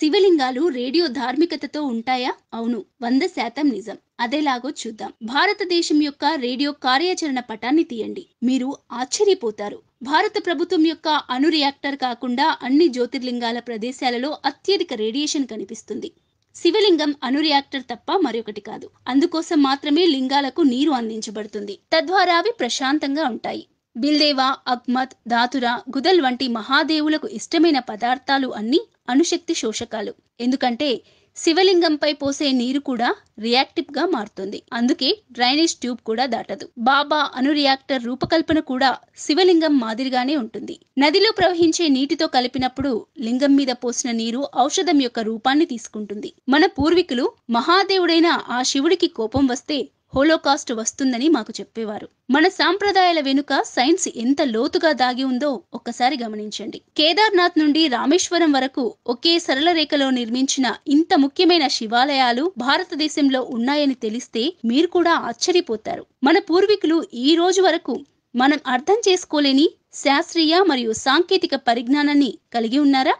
శివలింగాలు రేడియో ధార్మికతతో ఉంటాయా అవును వంద శాతం నిజం అదేలాగో చూద్దాం భారతదేశం యొక్క రేడియో కార్యాచరణ పటాన్ని తీయండి మీరు ఆశ్చర్యపోతారు భారత ప్రభుత్వం యొక్క అణు రియాక్టర్ కాకుండా అన్ని జ్యోతిర్లింగాల ప్రదేశాలలో అత్యధిక రేడియేషన్ కనిపిస్తుంది శివలింగం అణు రియాక్టర్ తప్ప మరొకటి కాదు అందుకోసం మాత్రమే లింగాలకు నీరు అందించబడుతుంది తద్వారా అవి ప్రశాంతంగా ఉంటాయి బిల్దేవా అగ్మద్ ధాతుర గుదల్ వంటి మహాదేవులకు ఇష్టమైన పదార్థాలు అన్నీ అణుశక్తి శోషకాలు ఎందుకంటే శివలింగంపై పోసే నీరు కూడా రియాక్టివ్ గా మారుతుంది అందుకే డ్రైనేజ్ ట్యూబ్ కూడా దాటదు బాబా అను రియాక్టర్ రూపకల్పన కూడా శివలింగం మాదిరిగానే ఉంటుంది నదిలో ప్రవహించే నీటితో కలిపినప్పుడు లింగం మీద పోసిన నీరు ఔషధం యొక్క రూపాన్ని తీసుకుంటుంది మన పూర్వీకులు మహాదేవుడైన ఆ శివుడికి కోపం వస్తే హోలోకాస్ట్ వస్తుందని మాకు చెప్పేవారు మన సాంప్రదాయాల వెనుక సైన్స్ ఎంత లోతుగా దాగి ఉందో ఒక్కసారి గమనించండి కేదార్నాథ్ నుండి రామేశ్వరం వరకు ఒకే సరళ రేఖలో నిర్మించిన ఇంత ముఖ్యమైన శివాలయాలు భారతదేశంలో ఉన్నాయని తెలిస్తే మీరు కూడా ఆశ్చర్యపోతారు మన పూర్వీకులు ఈ రోజు వరకు మనం అర్థం చేసుకోలేని శాస్త్రీయ మరియు సాంకేతిక పరిజ్ఞానాన్ని కలిగి ఉన్నారా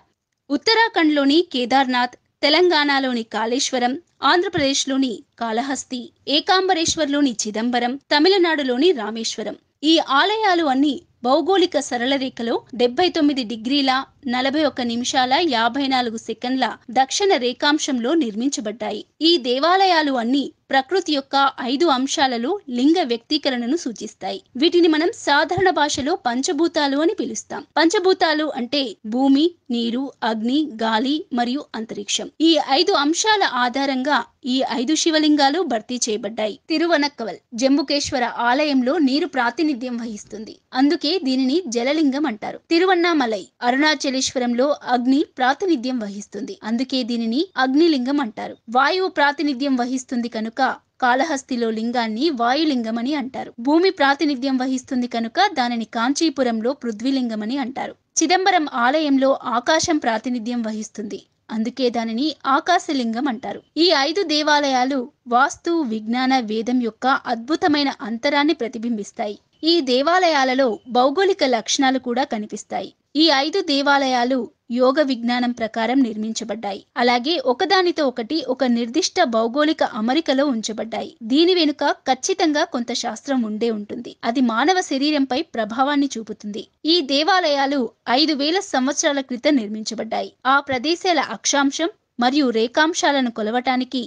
ఉత్తరాఖండ్లోని కేదార్నాథ్ తెలంగాణలోని కాళేశ్వరం ఆంధ్రప్రదేశ్లోని కాళహస్తి ఏకాంబరేశ్వర్లోని చిదంబరం తమిళనాడులోని రామేశ్వరం ఈ ఆలయాలు అన్ని భౌగోళిక సరళ రేఖలో డెబ్బై తొమ్మిది డిగ్రీల నలభై ఒక్క నిమిషాల యాభై నాలుగు సెకండ్ల దక్షిణ రేఖాంశంలో నిర్మించబడ్డాయి ఈ దేవాలయాలు అన్ని ప్రకృతి యొక్క ఐదు అంశాలలో లింగ వ్యక్తీకరణను సూచిస్తాయి వీటిని మనం సాధారణ భాషలో పంచభూతాలు అని పిలుస్తాం పంచభూతాలు అంటే భూమి నీరు అగ్ని గాలి మరియు అంతరిక్షం ఈ ఐదు అంశాల ఆధారంగా ఈ ఐదు శివలింగాలు భర్తీ చేయబడ్డాయి తిరువనక్కవల్ జంబుకేశ్వర ఆలయంలో నీరు ప్రాతినిధ్యం వహిస్తుంది అందుకే దీనిని జలలింగం అంటారు తిరువన్నామలై అరుణాచల్ అరుణాచలేశ్వరంలో అగ్ని ప్రాతినిధ్యం వహిస్తుంది అందుకే దీనిని అగ్నిలింగం అంటారు వాయువు ప్రాతినిధ్యం వహిస్తుంది కనుక కాళహస్తిలో లింగాన్ని వాయులింగమని అంటారు భూమి ప్రాతినిధ్యం వహిస్తుంది కనుక దానిని కాంచీపురంలో పృథ్వీలింగమని అంటారు చిదంబరం ఆలయంలో ఆకాశం ప్రాతినిధ్యం వహిస్తుంది అందుకే దానిని ఆకాశలింగం అంటారు ఈ ఐదు దేవాలయాలు వాస్తు విజ్ఞాన వేదం యొక్క అద్భుతమైన అంతరాన్ని ప్రతిబింబిస్తాయి ఈ దేవాలయాలలో భౌగోళిక లక్షణాలు కూడా కనిపిస్తాయి ఈ ఐదు దేవాలయాలు యోగ విజ్ఞానం ప్రకారం నిర్మించబడ్డాయి అలాగే ఒకదానితో ఒకటి ఒక నిర్దిష్ట భౌగోళిక అమరికలో ఉంచబడ్డాయి దీని వెనుక ఖచ్చితంగా కొంత శాస్త్రం ఉండే ఉంటుంది అది మానవ శరీరంపై ప్రభావాన్ని చూపుతుంది ఈ దేవాలయాలు ఐదు వేల సంవత్సరాల క్రితం నిర్మించబడ్డాయి ఆ ప్రదేశాల అక్షాంశం మరియు రేఖాంశాలను కొలవటానికి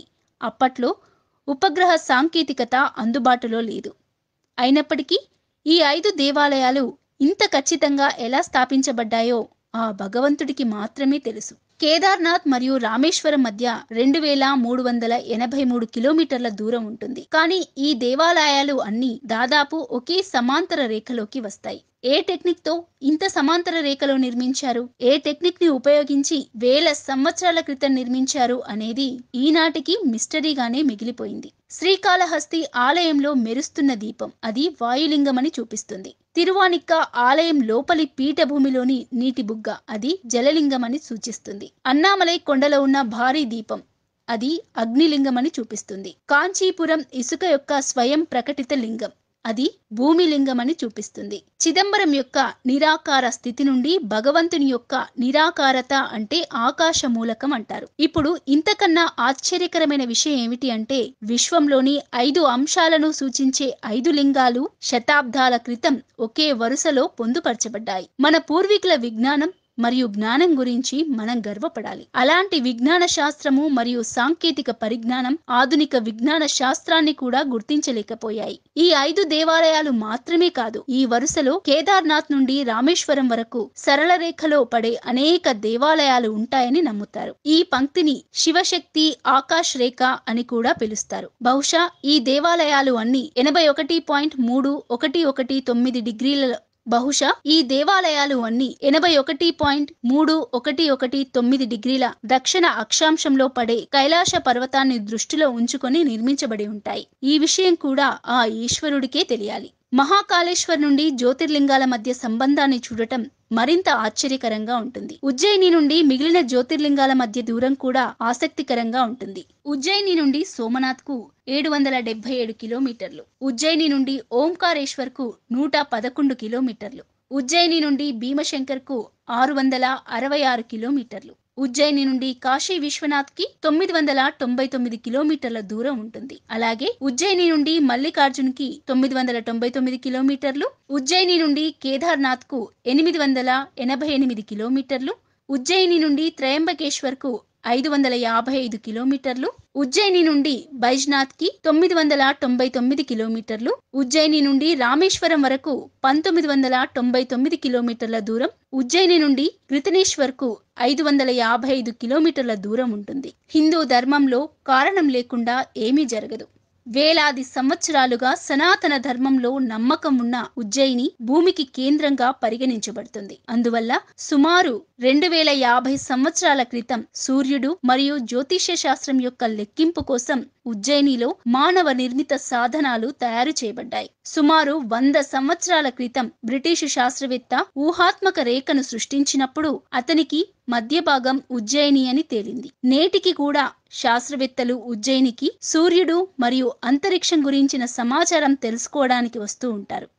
అప్పట్లో ఉపగ్రహ సాంకేతికత అందుబాటులో లేదు అయినప్పటికీ ఈ ఐదు దేవాలయాలు ఇంత ఖచ్చితంగా ఎలా స్థాపించబడ్డాయో ఆ భగవంతుడికి మాత్రమే తెలుసు కేదార్నాథ్ మరియు రామేశ్వరం మధ్య రెండు వేల మూడు వందల ఎనభై మూడు కిలోమీటర్ల దూరం ఉంటుంది కానీ ఈ దేవాలయాలు అన్నీ దాదాపు ఒకే సమాంతర రేఖలోకి వస్తాయి ఏ టెక్నిక్ తో ఇంత సమాంతర రేఖలో నిర్మించారు ఏ టెక్నిక్ ని ఉపయోగించి వేల సంవత్సరాల క్రితం నిర్మించారు అనేది ఈనాటికి మిస్టరీగానే మిగిలిపోయింది శ్రీకాళహస్తి ఆలయంలో మెరుస్తున్న దీపం అది వాయులింగమని చూపిస్తుంది తిరువానిక్క ఆలయం లోపలి పీఠభూమిలోని నీటి బుగ్గ అది జలలింగమని సూచిస్తుంది అన్నామలై కొండలో ఉన్న భారీ దీపం అది అగ్నిలింగమని చూపిస్తుంది కాంచీపురం ఇసుక యొక్క స్వయం ప్రకటిత లింగం అది భూమి లింగమని చూపిస్తుంది చిదంబరం యొక్క నిరాకార స్థితి నుండి భగవంతుని యొక్క నిరాకారత అంటే ఆకాశ మూలకం అంటారు ఇప్పుడు ఇంతకన్నా ఆశ్చర్యకరమైన విషయం ఏమిటి అంటే విశ్వంలోని ఐదు అంశాలను సూచించే ఐదు లింగాలు శతాబ్దాల క్రితం ఒకే వరుసలో పొందుపరచబడ్డాయి మన పూర్వీకుల విజ్ఞానం మరియు జ్ఞానం గురించి మనం గర్వపడాలి అలాంటి విజ్ఞాన శాస్త్రము మరియు సాంకేతిక పరిజ్ఞానం ఆధునిక విజ్ఞాన శాస్త్రాన్ని కూడా గుర్తించలేకపోయాయి ఈ ఐదు దేవాలయాలు మాత్రమే కాదు ఈ వరుసలో కేదార్నాథ్ నుండి రామేశ్వరం వరకు సరళ రేఖలో పడే అనేక దేవాలయాలు ఉంటాయని నమ్ముతారు ఈ పంక్తిని శివశక్తి ఆకాశ్ రేఖ అని కూడా పిలుస్తారు బహుశా ఈ దేవాలయాలు అన్ని ఎనభై ఒకటి పాయింట్ మూడు ఒకటి ఒకటి తొమ్మిది డిగ్రీల బహుశా ఈ దేవాలయాలు అన్ని ఎనభై ఒకటి పాయింట్ మూడు ఒకటి ఒకటి తొమ్మిది డిగ్రీల దక్షిణ అక్షాంశంలో పడే కైలాస పర్వతాన్ని దృష్టిలో ఉంచుకొని నిర్మించబడి ఉంటాయి ఈ విషయం కూడా ఆ ఈశ్వరుడికే తెలియాలి మహాకాళేశ్వర్ నుండి జ్యోతిర్లింగాల మధ్య సంబంధాన్ని చూడటం మరింత ఆశ్చర్యకరంగా ఉంటుంది ఉజ్జయిని నుండి మిగిలిన జ్యోతిర్లింగాల మధ్య దూరం కూడా ఆసక్తికరంగా ఉంటుంది ఉజ్జయిని నుండి సోమనాథ్ కు ఏడు వందల డెబ్బై ఏడు కిలోమీటర్లు ఉజ్జయిని నుండి ఓంకారేశ్వర్ కు నూట పదకొండు కిలోమీటర్లు ఉజ్జయిని నుండి భీమశంకర్ కు ఆరు వందల అరవై ఆరు కిలోమీటర్లు ఉజ్జయిని నుండి కాశీ విశ్వనాథ్ కి తొమ్మిది వందల తొంభై తొమ్మిది కిలోమీటర్ల దూరం ఉంటుంది అలాగే ఉజ్జయిని నుండి కి తొమ్మిది వందల తొంభై తొమ్మిది కిలోమీటర్లు ఉజ్జయిని నుండి కేదార్నాథ్ కు ఎనిమిది వందల ఎనభై ఎనిమిది కిలోమీటర్లు ఉజ్జయిని నుండి త్రయంబకేశ్వర్కు ఐదు వందల యాభై ఐదు కిలోమీటర్లు ఉజ్జయిని నుండి బైజ్నాథ్కి తొమ్మిది వందల తొంభై తొమ్మిది కిలోమీటర్లు ఉజ్జయిని నుండి రామేశ్వరం వరకు పంతొమ్మిది వందల తొంభై తొమ్మిది కిలోమీటర్ల దూరం ఉజ్జయిని నుండి కృతనేశ్వర్కు ఐదు వందల యాభై ఐదు కిలోమీటర్ల దూరం ఉంటుంది హిందూ ధర్మంలో కారణం లేకుండా ఏమీ జరగదు వేలాది సంవత్సరాలుగా సనాతన ధర్మంలో నమ్మకం ఉన్న ఉజ్జయిని భూమికి కేంద్రంగా పరిగణించబడుతుంది అందువల్ల సుమారు రెండు వేల యాభై సంవత్సరాల క్రితం సూర్యుడు మరియు జ్యోతిష్య శాస్త్రం యొక్క లెక్కింపు కోసం ఉజ్జయినిలో మానవ నిర్మిత సాధనాలు తయారు చేయబడ్డాయి సుమారు వంద సంవత్సరాల క్రితం బ్రిటిషు శాస్త్రవేత్త ఊహాత్మక రేఖను సృష్టించినప్పుడు అతనికి మధ్య భాగం ఉజ్జయిని అని తేలింది నేటికి కూడా శాస్త్రవేత్తలు ఉజ్జయినికి సూర్యుడు మరియు అంతరిక్షం గురించిన సమాచారం తెలుసుకోవడానికి వస్తూ ఉంటారు